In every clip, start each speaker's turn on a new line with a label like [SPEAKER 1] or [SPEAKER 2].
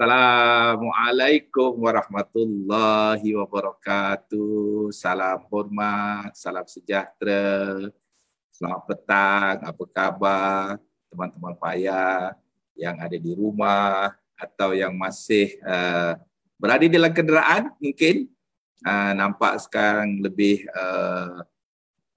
[SPEAKER 1] Assalamualaikum warahmatullahi wabarakatuh. Salam hormat, salam sejahtera. Selamat petang, apa khabar teman-teman paya yang ada di rumah atau yang masih uh, berada di dalam kenderaan mungkin uh, nampak sekarang lebih uh,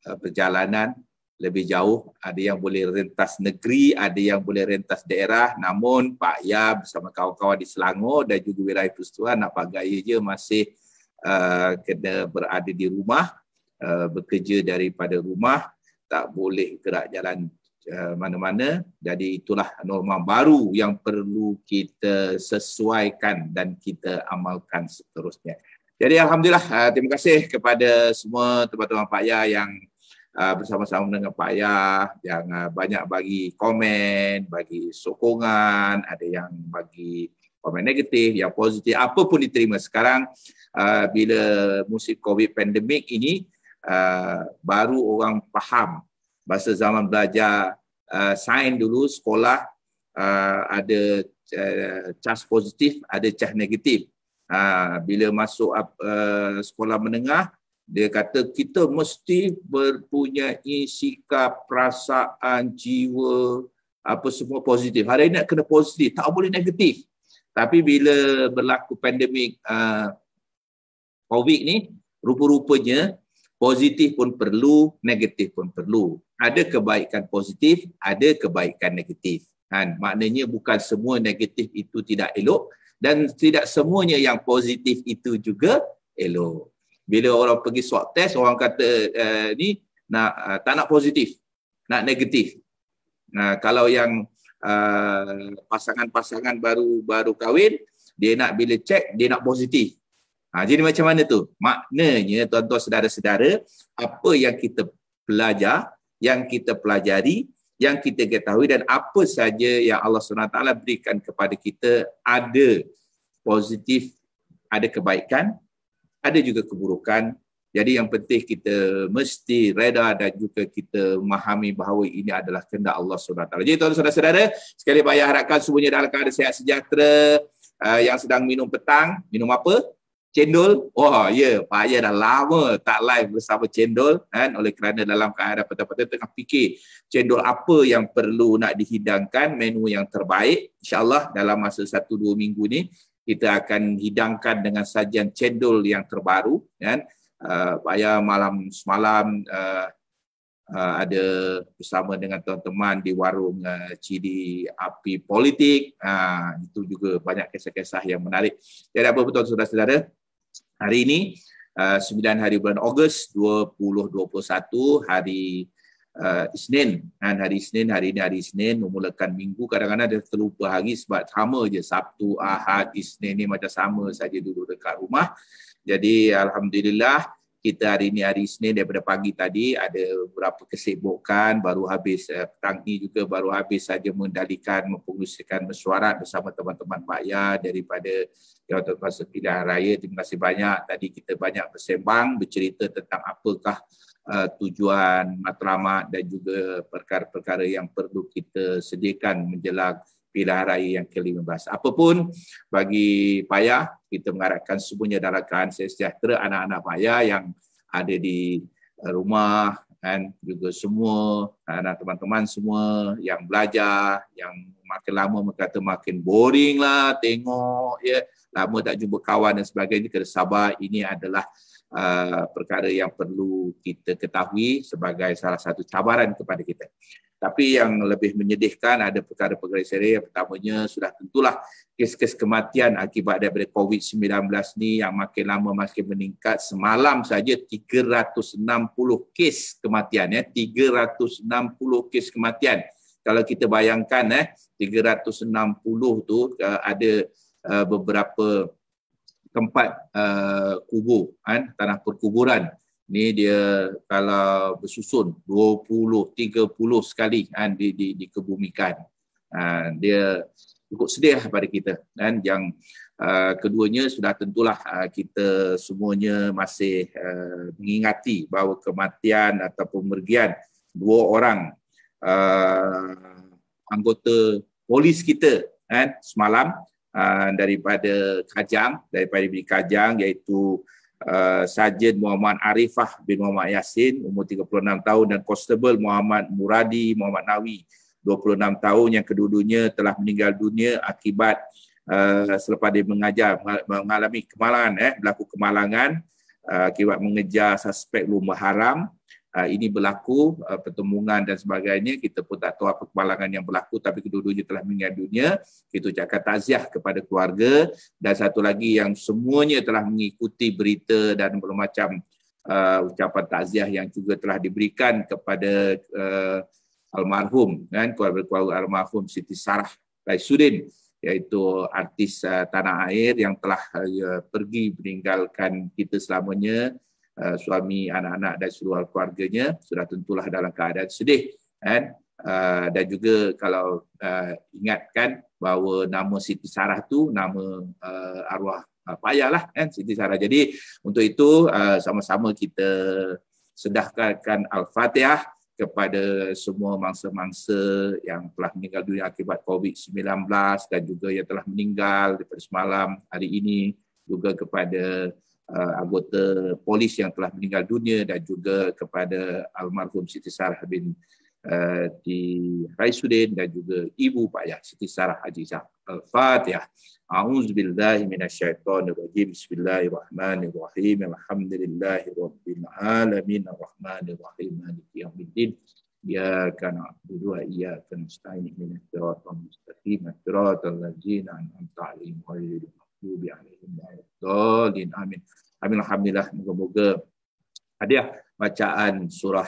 [SPEAKER 1] eh, perjalanan eh, lebih jauh. Ada yang boleh rentas negeri, ada yang boleh rentas daerah. Namun Pak Ya bersama kawan-kawan di Selangor dan juga wilayah persekutuan nak pagi je masih uh, kena berada di rumah, uh, bekerja daripada rumah, tak boleh gerak jalan uh, mana-mana. Jadi itulah norma baru yang perlu kita sesuaikan dan kita amalkan seterusnya. Jadi Alhamdulillah, terima kasih kepada semua teman-teman Pak Ya yang Ah, bersama-sama dengan Pak Ayah yang uh, banyak bagi komen, bagi sokongan, ada yang bagi komen negatif, yang positif, apa pun diterima. Sekarang uh, bila musim COVID pandemik ini uh, baru orang faham masa zaman belajar uh, sains dulu sekolah uh, ada uh, cas positif, ada cas negatif. Uh, bila masuk uh, sekolah menengah dia kata kita mesti mempunyai sikap, perasaan, jiwa, apa semua positif. Hari ini kena positif, tak boleh negatif. Tapi bila berlaku pandemik uh, COVID ni, rupa-rupanya positif pun perlu, negatif pun perlu. Ada kebaikan positif, ada kebaikan negatif. Kan? Maknanya bukan semua negatif itu tidak elok dan tidak semuanya yang positif itu juga elok bila orang pergi swab test orang kata uh, ni nak uh, tak nak positif nak negatif nah uh, kalau yang uh, pasangan-pasangan baru baru kahwin dia nak bila check dia nak positif ha jadi macam mana tu maknanya tuan-tuan saudara-saudara apa yang kita belajar yang kita pelajari yang kita ketahui dan apa saja yang Allah SWT berikan kepada kita ada positif, ada kebaikan, ada juga keburukan. Jadi yang penting kita mesti reda dan juga kita memahami bahawa ini adalah kehendak Allah SWT. Jadi tuan-tuan saudara-saudara, sekali lagi saya harapkan semuanya dalam keadaan sehat sejahtera uh, yang sedang minum petang. Minum apa? Cendol. Wah, oh, ya. Yeah. Pak Ayah dah lama tak live bersama cendol. Kan? Oleh kerana dalam keadaan petang-petang tengah fikir cendol apa yang perlu nak dihidangkan, menu yang terbaik. InsyaAllah dalam masa satu dua minggu ni, kita akan hidangkan dengan sajian cendol yang terbaru kan saya ah, uh, malam semalam uh, uh, ada bersama dengan teman-teman di warung uh, Cidi Api Politik uh, itu juga banyak kisah-kisah yang menarik Tiada apa betul saudara-saudara hari ini uh, 9 hari bulan Ogos 2021 hari uh, Isnin kan hari Isnin hari ini hari Isnin memulakan minggu kadang-kadang ada terlupa hari sebab sama je Sabtu Ahad Isnin ni macam sama saja duduk dekat rumah jadi alhamdulillah kita hari ini hari Isnin daripada pagi tadi ada beberapa kesibukan baru habis uh, petang ni juga baru habis saja mendalikan mempengurusikan mesyuarat bersama teman-teman Ya daripada Jawatan Kuasa Pilihan Raya. Terima kasih banyak. Tadi kita banyak bersembang bercerita tentang apakah uh, tujuan matlamat dan juga perkara-perkara yang perlu kita sediakan menjelang pilihan raya yang ke-15. Apapun bagi payah kita mengharapkan semuanya dalam keadaan sejahtera anak-anak payah yang ada di eh, rumah dan juga semua anak teman-teman semua yang belajar yang makin lama kata makin boring lah tengok ya lama tak jumpa kawan dan sebagainya kena sabar ini adalah Uh, perkara yang perlu kita ketahui sebagai salah satu cabaran kepada kita. Tapi yang lebih menyedihkan ada perkara-perkara seri yang pertamanya sudah tentulah kes-kes kematian akibat daripada COVID-19 ni yang makin lama makin meningkat. Semalam saja 360 kes kematian ya, 360 kes kematian. Kalau kita bayangkan eh 360 tu uh, ada uh, beberapa tempat uh, kubur kan tanah perkuburan ni dia kalau bersusun 20 30 sekali kan di di dikebumikan uh, dia cukup sedih lah pada kita Dan yang uh, keduanya sudah tentulah uh, kita semuanya masih uh, mengingati bahawa kematian atau pemergian dua orang uh, anggota polis kita kan semalam Ah, daripada Kajang, daripada Negeri Kajang iaitu uh, Muhammad Arifah bin Muhammad Yasin umur 36 tahun dan Constable Muhammad Muradi Muhammad Nawi 26 tahun yang kedudunya telah meninggal dunia akibat ah, selepas dia mengajar mengalami kemalangan eh berlaku kemalangan uh, akibat mengejar suspek lumba haram Ah, ini berlaku ah, pertemuan dan sebagainya kita pun tak tahu apa kemalangan yang berlaku tapi kedua-duanya telah meninggal dunia kita ucapkan takziah kepada keluarga dan satu lagi yang semuanya telah mengikuti berita dan macam uh, ah, ucapan takziah yang juga telah diberikan kepada uh, almarhum kan keluarga-keluarga almarhum Siti Sarah Raisudin iaitu artis uh, tanah air yang telah uh, pergi meninggalkan kita selamanya Eh, suami, anak-anak dan seluruh keluarganya sudah tentulah dalam keadaan sedih kan? Uh, dan juga kalau uh, ingatkan bahawa nama Siti Sarah tu nama uh, arwah uh, payah lah kan Siti Sarah. Jadi untuk itu uh, sama-sama kita sedahkan Al-Fatihah kepada semua mangsa-mangsa yang telah meninggal dunia akibat COVID-19 dan juga yang telah meninggal daripada semalam hari ini juga kepada uh, anggota polis yang telah meninggal dunia dan juga kepada almarhum Siti Sarah bin uh, eh, di Raisuddin dan juga ibu Pak Yah Siti Sarah Haji Zah. Al-Fatihah. A'udzubillahi minasyaitonir rajim. Bismillahirrahmanirrahim. Alhamdulillahi rabbil alamin. Arrahmanir rahim. Maliki yaumiddin. Iyyaka na'budu wa iyyaka nasta'in. Ihdinas siratal mustaqim. Siratal ladzina an'amta 'alaihim ghairil maghdubi 'alaihim wa dolin. Amin. Amin. Alhamdulillah. Moga-moga ada bacaan surah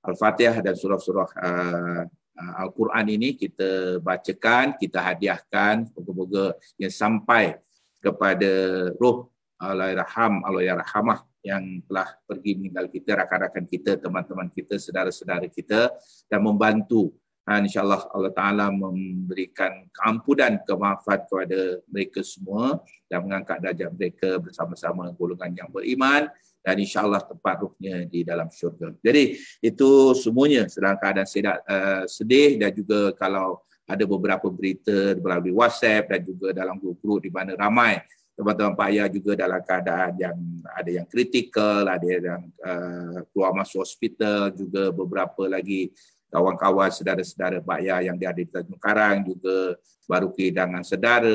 [SPEAKER 1] Al-Fatihah dan surah-surah uh, uh, Al-Quran ini kita bacakan, kita hadiahkan moga-moga yang sampai kepada roh Allahyarham, Allahyarhamah yang telah pergi meninggal kita, rakan-rakan kita, teman-teman kita, saudara-saudara kita dan membantu dan insyaAllah Allah Ta'ala memberikan keampunan, kemaafan kepada mereka semua dan mengangkat darjah mereka bersama-sama golongan yang beriman dan insyaAllah tempat ruhnya di dalam syurga. Jadi itu semuanya sedang keadaan sedak, uh, eh, sedih dan juga kalau ada beberapa berita melalui WhatsApp dan juga dalam grup-grup di mana ramai teman-teman Pak Ayah juga dalam keadaan yang ada yang kritikal, ada yang uh, keluar masuk hospital, juga beberapa lagi kawan-kawan saudara-saudara bakya yang dia ada di Tanjung Karang juga baru kehilangan saudara,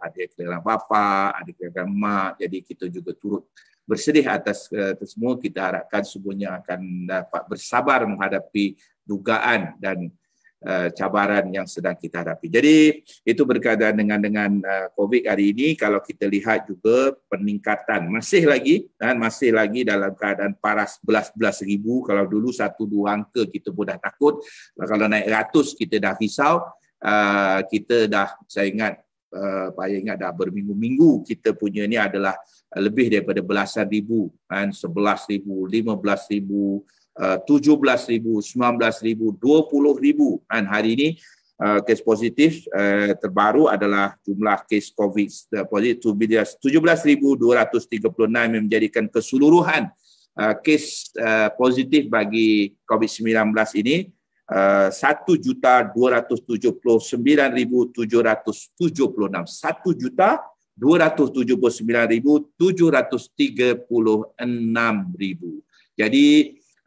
[SPEAKER 1] ada kehilangan bapa, ada kehilangan mak. Jadi kita juga turut bersedih atas uh, semua. Kita harapkan semuanya akan dapat bersabar menghadapi dugaan dan Eh, cabaran yang sedang kita hadapi. Jadi itu berkaitan dengan dengan eh, COVID hari ini kalau kita lihat juga peningkatan masih lagi dan masih lagi dalam keadaan paras belas belas ribu kalau dulu satu dua angka kita pun dah takut kalau naik ratus kita dah risau eh, kita dah saya ingat saya ingat dah berminggu-minggu kita punya ini adalah lebih daripada belasan ribu kan sebelas ribu lima belas ribu uh, 17,000, 19,000, 20,000 dan hari ini uh, kes positif uh, terbaru adalah jumlah kes COVID positif 17,236 yang menjadikan keseluruhan uh, kes uh, positif bagi COVID-19 ini uh, satu juta dua jadi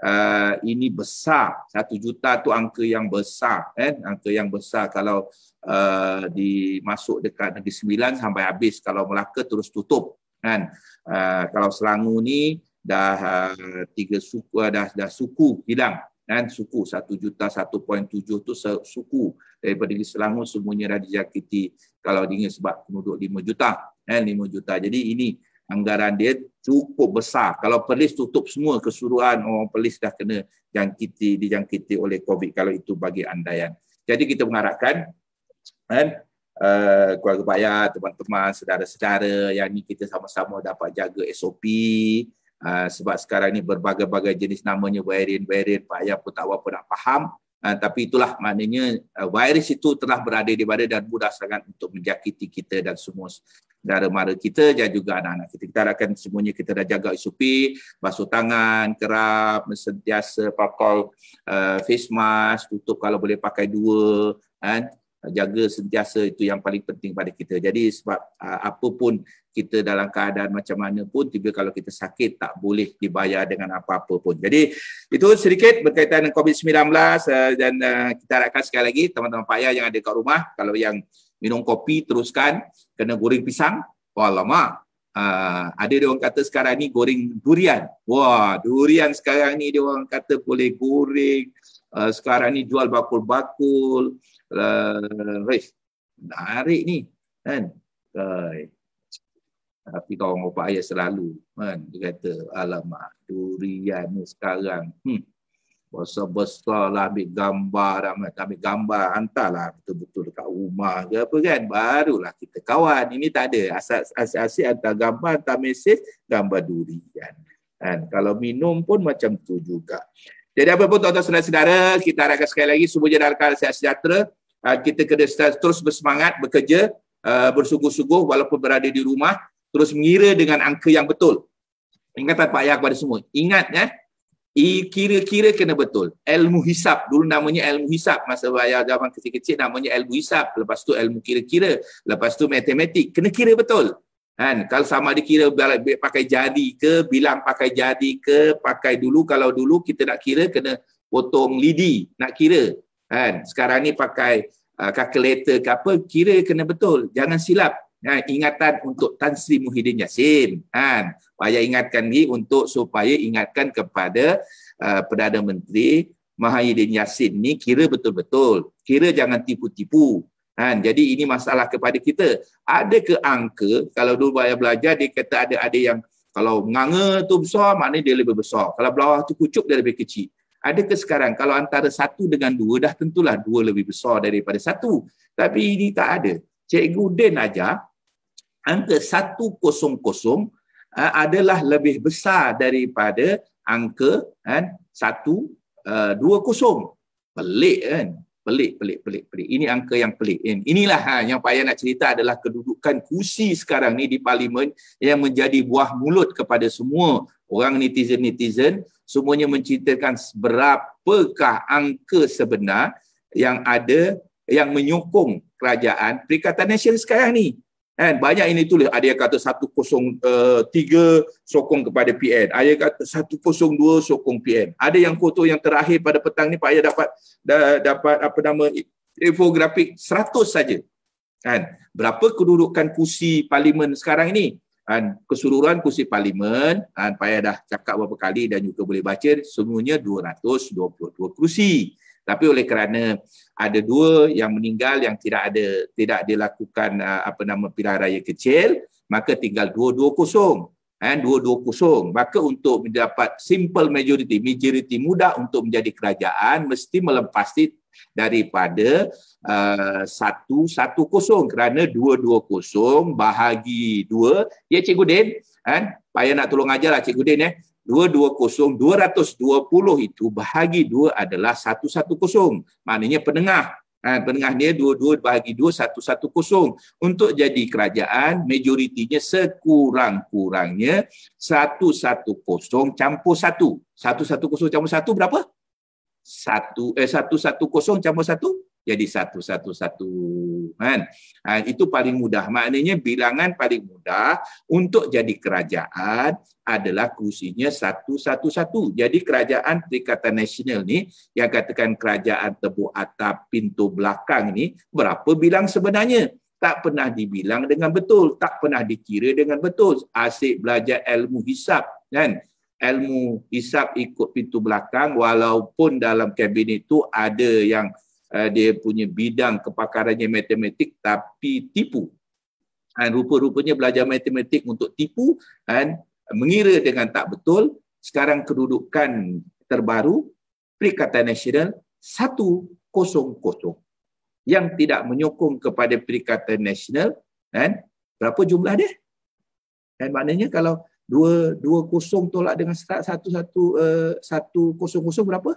[SPEAKER 1] Ah, ini besar. Satu juta tu angka yang besar. Eh? Angka yang besar kalau uh, dimasuk dekat Negeri Sembilan sampai habis. Kalau Melaka terus tutup. Kan? Uh, kalau Selangor ni dah uh, tiga suku dah dah suku hilang kan suku satu juta satu. 1.7 tu suku daripada di Selangor semuanya dah dijangkiti kalau dengar sebab penduduk lima juta kan 5 juta jadi ini anggaran dia cukup besar. Kalau Perlis tutup semua keseluruhan orang Perlis dah kena jangkiti dijangkiti oleh COVID kalau itu bagi andaian. Jadi kita mengharapkan kan uh, keluarga bayar, teman-teman, saudara-saudara yang ini kita sama-sama dapat jaga SOP uh, eh, sebab sekarang ini berbagai-bagai jenis namanya varian-varian Pak pun tak apa nak faham uh, tapi itulah maknanya uh, virus itu telah berada di mana dan mudah sangat untuk menjangkiti kita dan semua dara mara kita dan juga anak-anak kita. Kita harapkan semuanya kita dah jaga SOP, basuh tangan, kerap, sentiasa pakai uh, eh, face mask, tutup kalau boleh pakai dua, kan? jaga sentiasa itu yang paling penting pada kita. Jadi sebab uh, eh, apapun kita dalam keadaan macam mana pun, tiba kalau kita sakit tak boleh dibayar dengan apa-apa pun. Jadi itu sedikit berkaitan dengan COVID-19 uh, lah. dan uh, kita harapkan sekali lagi teman-teman payah yang ada kat rumah, kalau yang minum kopi teruskan kena goreng pisang wallah mak uh, ah, ada dia orang kata sekarang ni goreng durian wah durian sekarang ni dia orang kata boleh goreng uh, sekarang ni jual bakul-bakul uh, menarik ni kan uh, tapi kawan bapak ayah selalu kan dia kata alamak durian ni sekarang hmm besar besar lah ambil gambar ramai ambil gambar hantarlah betul-betul dekat rumah ke apa kan barulah kita kawan ini tak ada asal-asal asyik hantar gambar hantar mesej gambar duri kan dan kalau minum pun macam tu juga jadi apa pun tuan-tuan saudara-saudara kita harapkan sekali lagi semua jenarkan sehat sejahtera ah, kita kena terus bersemangat bekerja ah, bersungguh-sungguh walaupun berada di rumah terus mengira dengan angka yang betul Ingatkan Pak Ayah kepada semua ingat ya eh? I kira-kira kena betul ilmu hisap dulu namanya ilmu hisap masa bayar zaman kecil-kecil namanya ilmu hisap lepas tu ilmu kira-kira lepas tu matematik kena kira betul kan kalau sama dikira pakai jadi ke bilang pakai jadi ke pakai dulu kalau dulu kita nak kira kena potong lidi nak kira kan sekarang ni pakai uh, calculator ke apa kira kena betul jangan silap kan ingatan untuk Tan Sri Muhyiddin Yassin kan saya ingatkan lagi untuk supaya ingatkan kepada uh, Perdana Menteri Mahathir Yassin ni kira betul-betul. Kira jangan tipu-tipu. Kan? Jadi ini masalah kepada kita. Ada ke angka kalau dulu bayar belajar dia kata ada ada yang kalau nganga tu besar maknanya dia lebih besar. Kalau belah tu kucuk dia lebih kecil. Ada ke sekarang kalau antara satu dengan dua dah tentulah dua lebih besar daripada satu. Tapi ini tak ada. Cikgu Den ajar angka satu kosong kosong uh, adalah lebih besar daripada angka kan satu eh, dua kosong pelik kan pelik pelik pelik pelik ini angka yang pelik kan? inilah ha, yang payah nak cerita adalah kedudukan kursi sekarang ni di parlimen yang menjadi buah mulut kepada semua orang netizen netizen semuanya menceritakan berapakah angka sebenar yang ada yang menyokong kerajaan Perikatan Nasional sekarang ni Kan? Banyak ini tulis. Ada yang kata 103 eh, sokong kepada PN. Ada yang kata 102 sokong PN. Ada yang foto yang terakhir pada petang ni Pak Ayah dapat da, dapat apa nama infografik 100 saja. Kan? Berapa kedudukan kursi parlimen sekarang ini? Kan? Keseluruhan kursi parlimen, kan? Pak Ayah dah cakap beberapa kali dan juga boleh baca, semuanya 222 kursi tapi oleh kerana ada dua yang meninggal yang tidak ada tidak dilakukan uh, apa nama pilihan raya kecil maka tinggal dua-dua kosong eh, dua dua kosong maka untuk mendapat simple majority majority muda untuk menjadi kerajaan mesti melepasi daripada uh, satu satu kosong kerana dua dua kosong bahagi dua ya cikgu Din eh, payah nak tolong ajar lah cikgu Din eh. 220 220 itu bahagi 2 adalah 110 maknanya penengah ha, penengah dia 22 bahagi 2 110 untuk jadi kerajaan majoritinya sekurang-kurangnya 110 campur 1 110 campur 1 berapa 1 eh 110 campur 1 jadi 111 kan ha, itu paling mudah maknanya bilangan paling mudah untuk jadi kerajaan adalah kursinya satu satu satu jadi kerajaan perikatan nasional ni yang katakan kerajaan tebu atap pintu belakang ni berapa bilang sebenarnya tak pernah dibilang dengan betul tak pernah dikira dengan betul asyik belajar ilmu hisap kan ilmu hisap ikut pintu belakang walaupun dalam kabinet itu ada yang Eh, dia punya bidang kepakarannya matematik tapi tipu dan rupa-rupanya belajar matematik untuk tipu dan mengira dengan tak betul sekarang kedudukan terbaru Perikatan Nasional 100 yang tidak menyokong kepada Perikatan Nasional dan berapa jumlah dia dan maknanya kalau 2 2 0 tolak dengan 1 1 1 berapa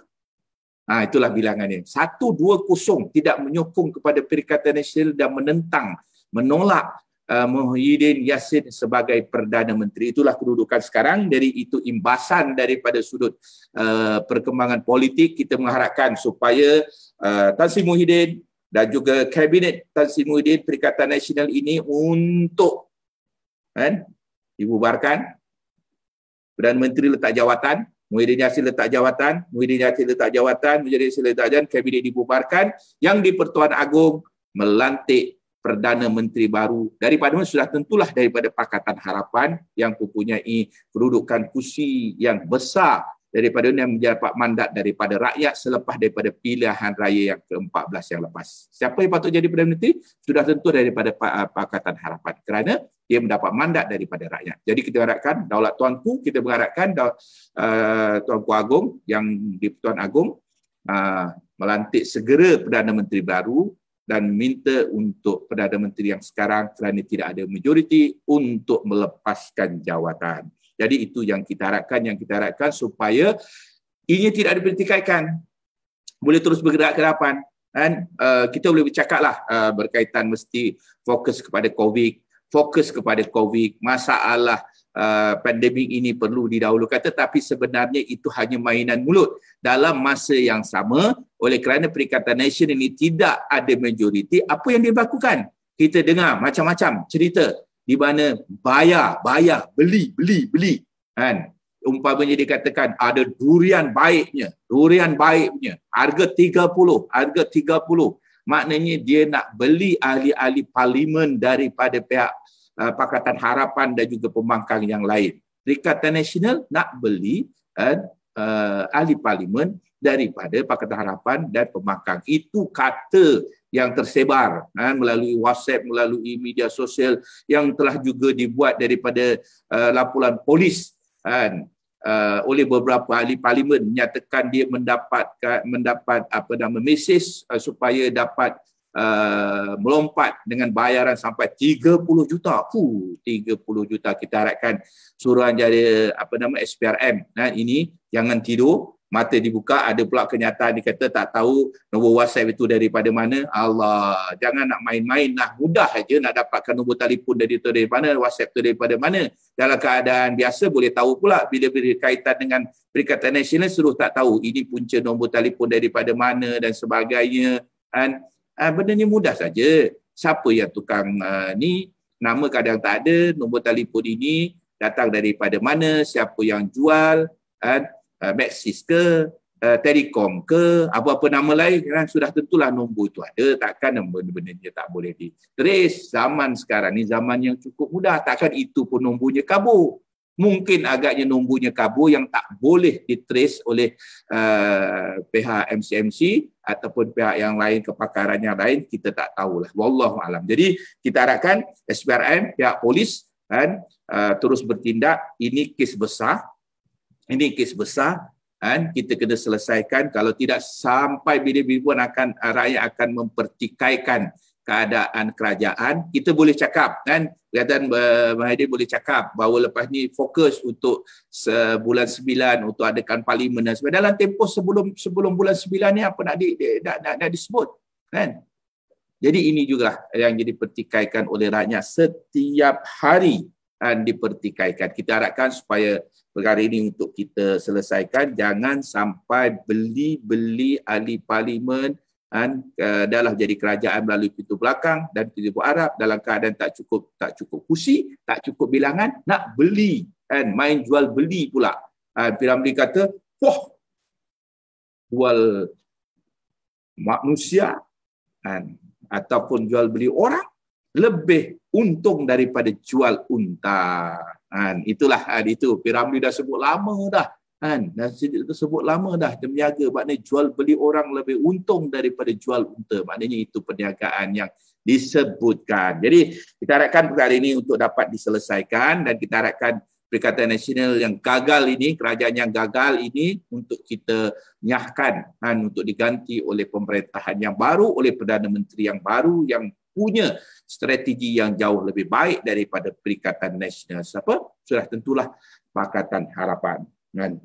[SPEAKER 1] Ha, itulah bilangannya. Satu, dua, kosong. Tidak menyokong kepada Perikatan Nasional dan menentang, menolak uh, Muhyiddin Yassin sebagai Perdana Menteri. Itulah kedudukan sekarang. Dari itu imbasan daripada sudut uh, perkembangan politik, kita mengharapkan supaya uh, Tan Sri Muhyiddin dan juga Kabinet Tan Sri Muhyiddin Perikatan Nasional ini untuk kan, dibubarkan. Perdana Menteri letak jawatan, Muhyiddin Yassin letak jawatan, Muhyiddin Yassin letak jawatan, Muhyiddin Yassin letak jawatan, kabinet dibubarkan, yang di Pertuan Agong melantik Perdana Menteri baru daripada sudah tentulah daripada Pakatan Harapan yang mempunyai kerudukan kursi yang besar daripada yang mendapat mandat daripada rakyat selepas daripada pilihan raya yang ke-14 yang lepas. Siapa yang patut jadi Perdana Menteri? Sudah tentu daripada ah, Pakatan Harapan kerana dia mendapat mandat daripada rakyat. Jadi kita harapkan daulat tuanku, kita mengharapkan daulat, uh, tuanku agung yang di Tuan Agung uh, ah, melantik segera Perdana Menteri baru dan minta untuk Perdana Menteri yang sekarang kerana tidak ada majoriti untuk melepaskan jawatan. Jadi itu yang kita harapkan, yang kita harapkan supaya ini tidak dipertikaikan. Boleh terus bergerak ke depan. Dan uh, kita boleh bercakap lah uh, berkaitan mesti fokus kepada COVID, fokus kepada COVID, masalah uh, pandemik ini perlu didahulukan tetapi sebenarnya itu hanya mainan mulut dalam masa yang sama oleh kerana Perikatan Nasional ini tidak ada majoriti, apa yang dilakukan Kita dengar macam-macam cerita di mana bayar, bayar, beli, beli, beli. Kan? Umpamanya dia katakan ada durian baiknya, durian baiknya, harga 30, harga 30. Maknanya dia nak beli ahli-ahli parlimen daripada pihak uh, Pakatan Harapan dan juga pembangkang yang lain. Perikatan Nasional nak beli uh, uh, ahli parlimen daripada Pakatan Harapan dan Pemakang. Itu kata yang tersebar kan, melalui WhatsApp, melalui media sosial yang telah juga dibuat daripada uh, laporan polis kan, uh, oleh beberapa ahli parlimen menyatakan dia mendapat mendapat apa nama mesej uh, supaya dapat Uh, melompat dengan bayaran sampai 30 juta. Fuh, 30 juta kita harapkan suruhan jadi apa nama SPRM. Nah, ha, ini jangan tidur, mata dibuka ada pula kenyataan dia kata tak tahu nombor WhatsApp itu daripada mana Allah jangan nak main-main nak lah. mudah aja nak dapatkan nombor telefon dari itu dari mana WhatsApp itu daripada mana dalam keadaan biasa boleh tahu pula bila berkaitan dengan perikatan nasional suruh tak tahu ini punca nombor telefon daripada mana dan sebagainya Dan uh, ah, benda ni mudah saja siapa yang tukang uh, ni nama kadang tak ada nombor telefon ini datang daripada mana siapa yang jual uh, Eh, Maxis ke eh, Telekom ke apa-apa nama lain kan sudah tentulah nombor itu ada takkan benda-benda dia tak boleh di trace zaman sekarang ni zaman yang cukup mudah takkan itu pun nombornya kabur mungkin agaknya nombornya kabur yang tak boleh di trace oleh uh, pihak MCMC ataupun pihak yang lain kepakaran yang lain kita tak tahulah wallahu alam jadi kita harapkan SPRM pihak polis kan uh, terus bertindak ini kes besar ini kes besar kan kita kena selesaikan kalau tidak sampai bila-bila pun akan eh, rakyat akan mempertikaikan keadaan kerajaan kita boleh cakap kan kerajaan uh, eh, Mahathir boleh cakap bahawa lepas ni fokus untuk sebulan sembilan untuk adakan parlimen dan dalam tempoh sebelum sebelum bulan sembilan ni apa nak di, di nak, nak, nak, disebut kan jadi ini juga yang jadi pertikaikan oleh rakyat setiap hari dan dipertikaikan kita harapkan supaya perkara ini untuk kita selesaikan jangan sampai beli-beli ahli parlimen dan adalah eh, jadi kerajaan melalui pintu belakang dan pintu Arab dalam keadaan tak cukup tak cukup kursi tak cukup bilangan nak beli kan main jual beli pula kan piramli kata wah jual manusia kan ataupun jual beli orang lebih untung daripada jual unta Han, itulah han, itu. Piramli dah sebut lama dah. Han, dan Siddiq itu sebut lama dah. Dia meniaga. Maknanya jual beli orang lebih untung daripada jual unta. Maknanya itu perniagaan yang disebutkan. Jadi kita harapkan perkara ini untuk dapat diselesaikan dan kita harapkan Perikatan Nasional yang gagal ini, kerajaan yang gagal ini untuk kita nyahkan han, untuk diganti oleh pemerintahan yang baru, oleh Perdana Menteri yang baru yang punya strategi yang jauh lebih baik daripada Perikatan Nasional. Siapa? Sudah tentulah Pakatan Harapan. Kan?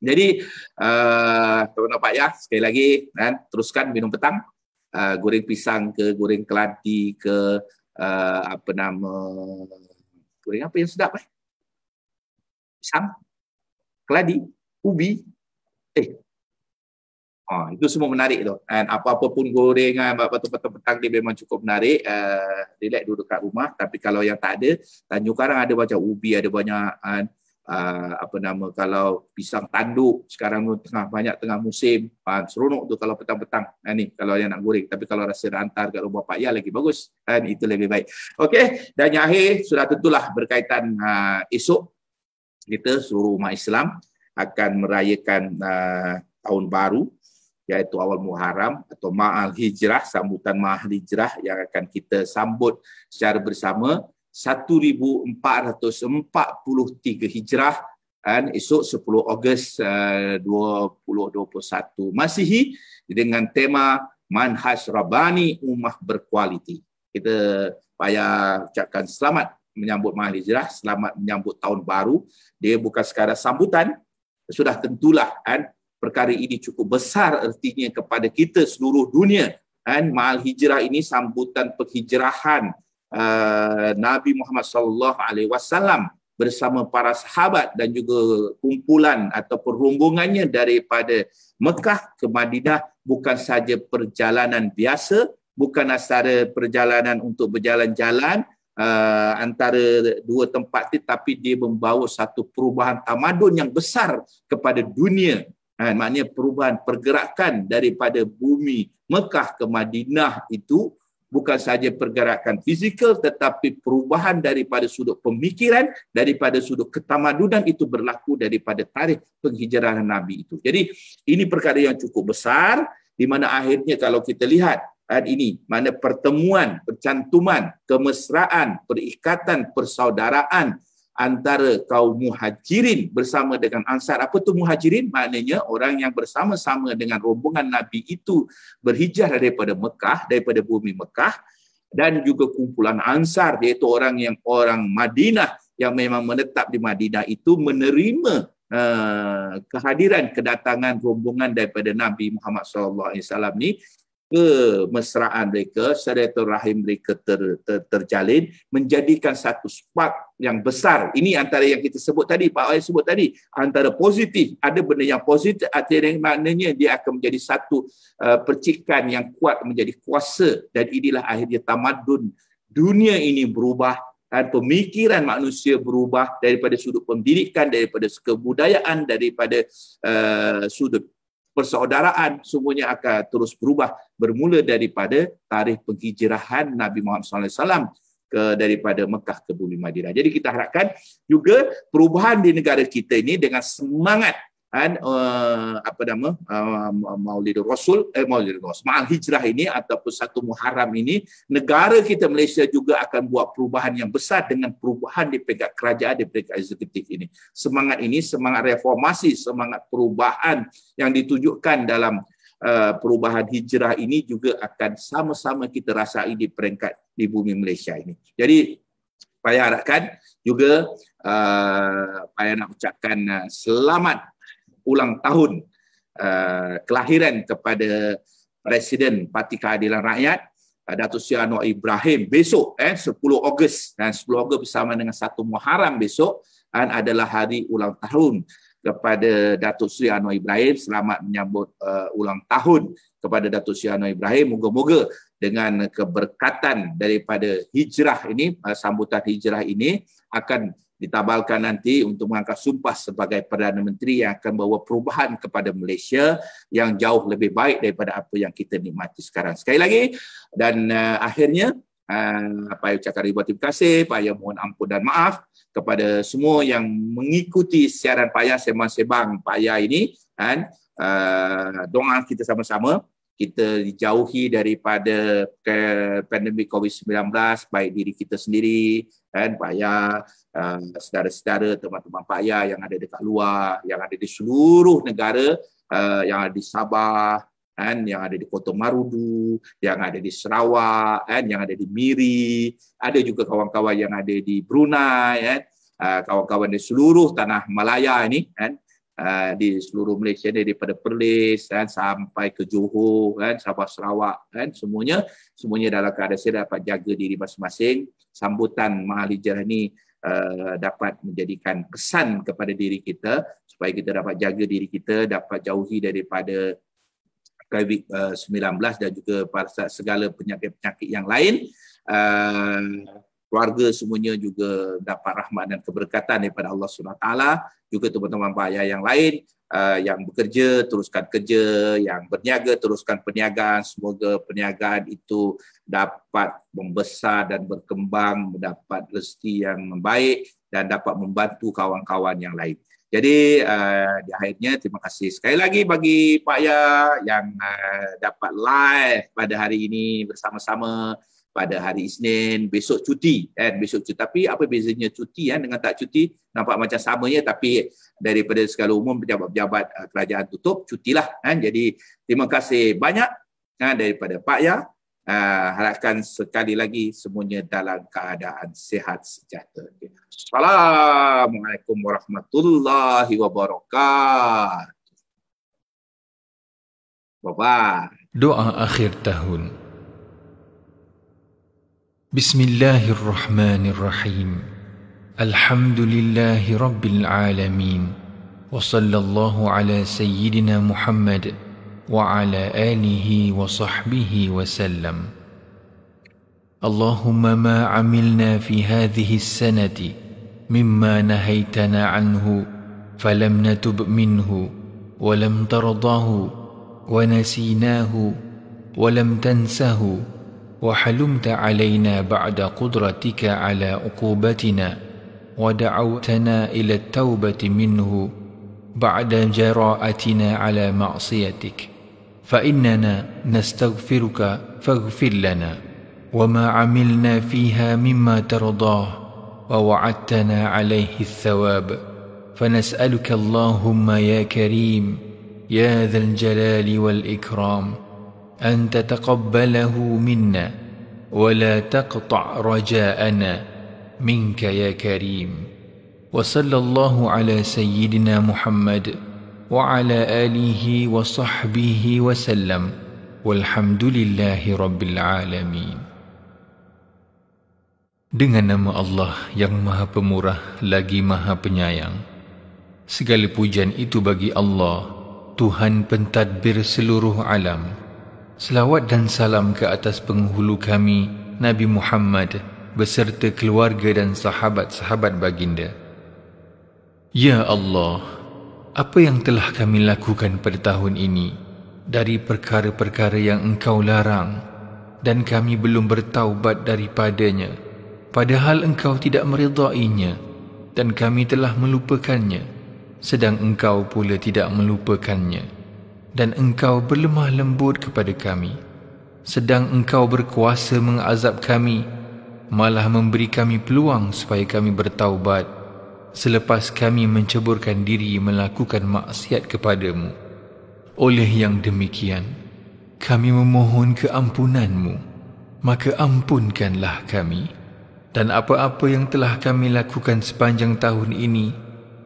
[SPEAKER 1] Jadi, uh, eh, teman-teman Pak Yah, sekali lagi, kan, teruskan minum petang. Uh, goreng pisang ke, goreng keladi ke, uh, apa nama, goreng apa yang sedap? Eh? Pisang? Keladi? Ubi? Eh, Ha, itu semua menarik tu. Kan? Apa-apa pun gorengan, apa-apa petang dia memang cukup menarik. Uh, relax duduk kat rumah. Tapi kalau yang tak ada, Tanjung Karang ada macam ubi, ada banyak uh, apa nama, kalau pisang tanduk sekarang tu tengah banyak tengah musim. Uh, seronok tu kalau petang-petang. Uh, ni, kalau yang nak goreng. Tapi kalau rasa nak hantar kat rumah Pak Ya lagi bagus. Kan? Itu lebih baik. Okey, dan yang akhir sudah tentulah berkaitan uh, esok. Kita seluruh umat Islam akan merayakan uh, tahun baru yaitu awal Muharram atau Ma'al Hijrah, sambutan Ma'al Hijrah yang akan kita sambut secara bersama 1443 Hijrah dan esok 10 Ogos eh, uh, 2021 Masihi dengan tema Manhas Rabani Umah Berkualiti. Kita payah ucapkan selamat menyambut Mahal Hijrah, selamat menyambut tahun baru. Dia bukan sekadar sambutan, sudah tentulah kan, perkara ini cukup besar ertinya kepada kita seluruh dunia kan mal hijrah ini sambutan penghijrahan uh, Nabi Muhammad sallallahu alaihi wasallam bersama para sahabat dan juga kumpulan atau perhubungannya daripada Mekah ke Madinah bukan saja perjalanan biasa bukan asara perjalanan untuk berjalan-jalan uh, antara dua tempat itu tapi dia membawa satu perubahan tamadun yang besar kepada dunia Kan, maknanya perubahan pergerakan daripada bumi Mekah ke Madinah itu bukan saja pergerakan fizikal tetapi perubahan daripada sudut pemikiran daripada sudut ketamadunan itu berlaku daripada tarikh penghijrahan nabi itu. Jadi ini perkara yang cukup besar di mana akhirnya kalau kita lihat hari ini mana pertemuan, percantuman, kemesraan, perikatan, persaudaraan antara kaum muhajirin bersama dengan ansar apa tu muhajirin maknanya orang yang bersama-sama dengan rombongan nabi itu berhijrah daripada Mekah daripada bumi Mekah dan juga kumpulan ansar iaitu orang yang orang Madinah yang memang menetap di Madinah itu menerima uh, kehadiran kedatangan rombongan daripada Nabi Muhammad SAW ni kemesraan mereka, syaratul rahim mereka ter, ter, terjalin, menjadikan satu spark yang besar. Ini antara yang kita sebut tadi, Pak Wai sebut tadi, antara positif, ada benda yang positif, artinya maknanya dia akan menjadi satu uh, percikan yang kuat, menjadi kuasa, dan inilah akhirnya tamadun dunia ini berubah, dan pemikiran manusia berubah daripada sudut pendidikan, daripada kebudayaan, daripada uh, sudut persaudaraan semuanya akan terus berubah bermula daripada tarikh penghijrahan Nabi Muhammad SAW ke daripada Mekah ke bumi Madinah. Jadi kita harapkan juga perubahan di negara kita ini dengan semangat dan uh, apa nama uh, Maulidur Rasul eh Maulidur Rasul Maal Hijrah ini ataupun satu Muharram ini negara kita Malaysia juga akan buat perubahan yang besar dengan perubahan di pihak kerajaan di pihak eksekutif ini semangat ini semangat reformasi semangat perubahan yang ditunjukkan dalam Uh, perubahan hijrah ini juga akan sama-sama kita rasai di peringkat di bumi Malaysia ini. Jadi, saya harapkan juga uh, saya nak ucapkan uh, selamat ulang tahun uh, kelahiran kepada Presiden Parti Keadilan Rakyat uh, Datuk Seri Anwar Ibrahim besok eh 10 Ogos dan 10 Ogos bersama dengan 1 Muharram besok dan adalah hari ulang tahun kepada Datuk Seri Anwar Ibrahim selamat menyambut uh, ulang tahun kepada Datuk Seri Anwar Ibrahim moga-moga dengan keberkatan daripada hijrah ini uh, sambutan hijrah ini akan ditabalkan nanti untuk mengangkat sumpah sebagai Perdana Menteri yang akan bawa perubahan kepada Malaysia yang jauh lebih baik daripada apa yang kita nikmati sekarang. Sekali lagi dan uh, akhirnya uh, Pak Ayu cakap ribuan terima kasih, Pak Ayu mohon ampun dan maaf kepada semua yang mengikuti siaran Pak Ayah Sembang-Sembang Pak Ayah ini dan uh, doa kita sama-sama kita dijauhi daripada pandemik COVID-19 baik diri kita sendiri dan Pak Ayah uh, saudara-saudara teman-teman Pak yang ada dekat luar, yang ada di seluruh negara, uh, yang ada di Sabah, kan, yang ada di Kota Marudu, yang ada di Sarawak, kan, yang ada di Miri, ada juga kawan-kawan yang ada di Brunei, kan, ah, kawan-kawan di seluruh tanah Malaya ini, kan, uh, di seluruh Malaysia ini, daripada Perlis kan, sampai ke Johor, kan, Sabah, Sarawak, kan, semuanya semuanya dalam keadaan saya dapat jaga diri masing-masing. Sambutan mahalijah ini Eh, dapat menjadikan kesan kepada diri kita supaya kita dapat jaga diri kita dapat jauhi daripada COVID-19 eh, dan juga segala penyakit-penyakit yang lain eh, keluarga semuanya juga dapat rahmat dan keberkatan daripada Allah Subhanahu taala juga teman-teman pak ayah yang lain uh, yang bekerja teruskan kerja yang berniaga teruskan perniagaan semoga perniagaan itu dapat membesar dan berkembang mendapat rezeki yang baik dan dapat membantu kawan-kawan yang lain jadi uh, di akhirnya terima kasih sekali lagi bagi pak ya yang uh, dapat live pada hari ini bersama-sama pada hari Isnin besok cuti kan besok cuti tapi apa bezanya cuti kan dengan tak cuti nampak macam sama ya tapi daripada segala umum pejabat-pejabat uh, kerajaan tutup cutilah kan jadi terima kasih banyak kan daripada Pak Ya uh, harapkan sekali lagi semuanya dalam keadaan sehat sejahtera. Assalamualaikum warahmatullahi wabarakatuh. Bye bye.
[SPEAKER 2] Doa akhir tahun. بسم الله الرحمن الرحيم الحمد لله رب العالمين وصلى الله على سيدنا محمد وعلى آله وصحبه وسلم اللهم ما عملنا في هذه السنة مما نهيتنا عنه فلم نتب منه ولم ترضاه ونسيناه ولم تنسه وحلمت علينا بعد قدرتك على عقوبتنا ودعوتنا إلى التوبة منه بعد جراءتنا على معصيتك فإننا نستغفرك فاغفر لنا وما عملنا فيها مما ترضاه ووعدتنا عليه الثواب فنسألك اللهم يا كريم يا ذا الجلال والإكرام أن تتقبله منا ولا تقطع رجاءنا منك يا كريم وصلى الله على سيدنا محمد وعلى آله وصحبه وسلم والحمد لله رب العالمين Dengan nama Allah yang maha pemurah lagi maha penyayang Segala pujian itu bagi Allah Tuhan pentadbir seluruh alam Selawat dan salam ke atas penghulu kami Nabi Muhammad beserta keluarga dan sahabat-sahabat baginda. Ya Allah, apa yang telah kami lakukan pada tahun ini dari perkara-perkara yang Engkau larang dan kami belum bertaubat daripadanya padahal Engkau tidak meridainya dan kami telah melupakannya sedang Engkau pula tidak melupakannya dan engkau berlemah lembut kepada kami sedang engkau berkuasa mengazab kami malah memberi kami peluang supaya kami bertaubat selepas kami menceburkan diri melakukan maksiat kepadamu oleh yang demikian kami memohon keampunanmu maka ampunkanlah kami dan apa-apa yang telah kami lakukan sepanjang tahun ini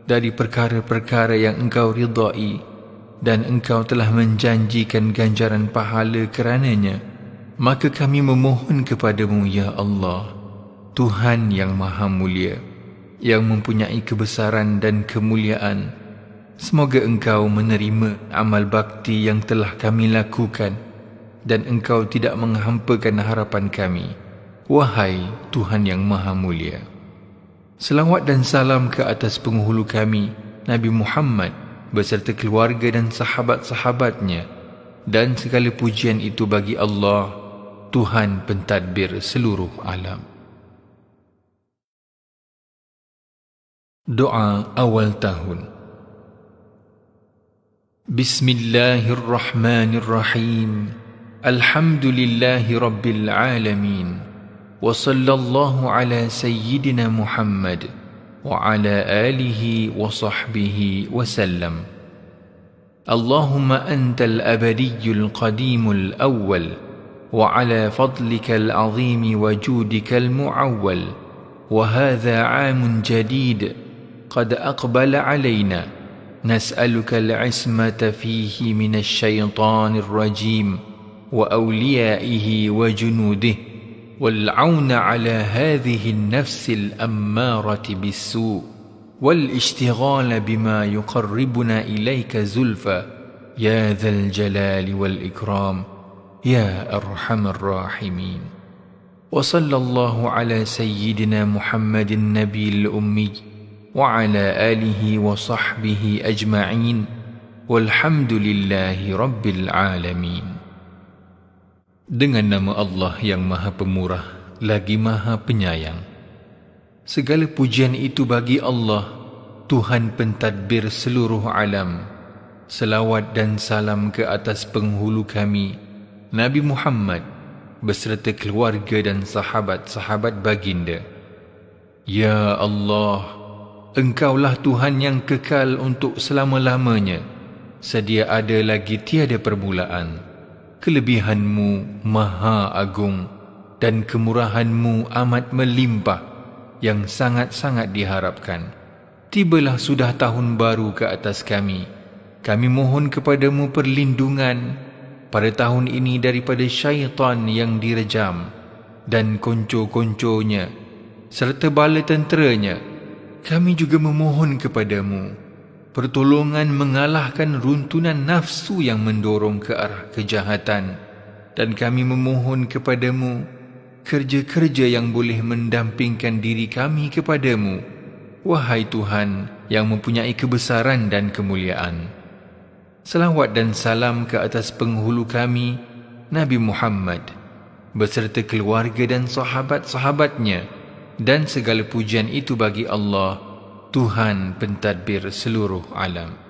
[SPEAKER 2] dari perkara-perkara yang engkau ridai dan engkau telah menjanjikan ganjaran pahala kerananya, maka kami memohon kepadamu, Ya Allah, Tuhan yang maha mulia, yang mempunyai kebesaran dan kemuliaan. Semoga engkau menerima amal bakti yang telah kami lakukan dan engkau tidak menghampakan harapan kami. Wahai Tuhan yang maha mulia. Selawat dan salam ke atas penghulu kami, Nabi Muhammad beserta keluarga dan sahabat-sahabatnya dan segala pujian itu bagi Allah Tuhan pentadbir seluruh alam Doa awal tahun Bismillahirrahmanirrahim Alhamdulillahirabbil alamin wa sallallahu ala sayyidina Muhammad وعلى اله وصحبه وسلم اللهم انت الابدي القديم الاول وعلى فضلك العظيم وجودك المعول وهذا عام جديد قد اقبل علينا نسالك العصمه فيه من الشيطان الرجيم واوليائه وجنوده والعون على هذه النفس الاماره بالسوء والاشتغال بما يقربنا اليك زلفى يا ذا الجلال والاكرام يا ارحم الراحمين وصلى الله على سيدنا محمد النبي الامي وعلى اله وصحبه اجمعين والحمد لله رب العالمين Dengan nama Allah yang maha pemurah lagi maha penyayang Segala pujian itu bagi Allah Tuhan pentadbir seluruh alam Selawat dan salam ke atas penghulu kami Nabi Muhammad beserta keluarga dan sahabat-sahabat baginda Ya Allah Engkaulah Tuhan yang kekal untuk selama-lamanya Sedia ada lagi tiada permulaan kelebihanmu maha agung dan kemurahanmu amat melimpah yang sangat-sangat diharapkan. Tibalah sudah tahun baru ke atas kami. Kami mohon kepadamu perlindungan pada tahun ini daripada syaitan yang direjam dan konco-konconya serta bala tenteranya. Kami juga memohon kepadamu, pertolongan mengalahkan runtunan nafsu yang mendorong ke arah kejahatan dan kami memohon kepadamu kerja-kerja yang boleh mendampingkan diri kami kepadamu wahai Tuhan yang mempunyai kebesaran dan kemuliaan selawat dan salam ke atas penghulu kami Nabi Muhammad beserta keluarga dan sahabat-sahabatnya dan segala pujian itu bagi Allah Tuhan pentadbir seluruh alam.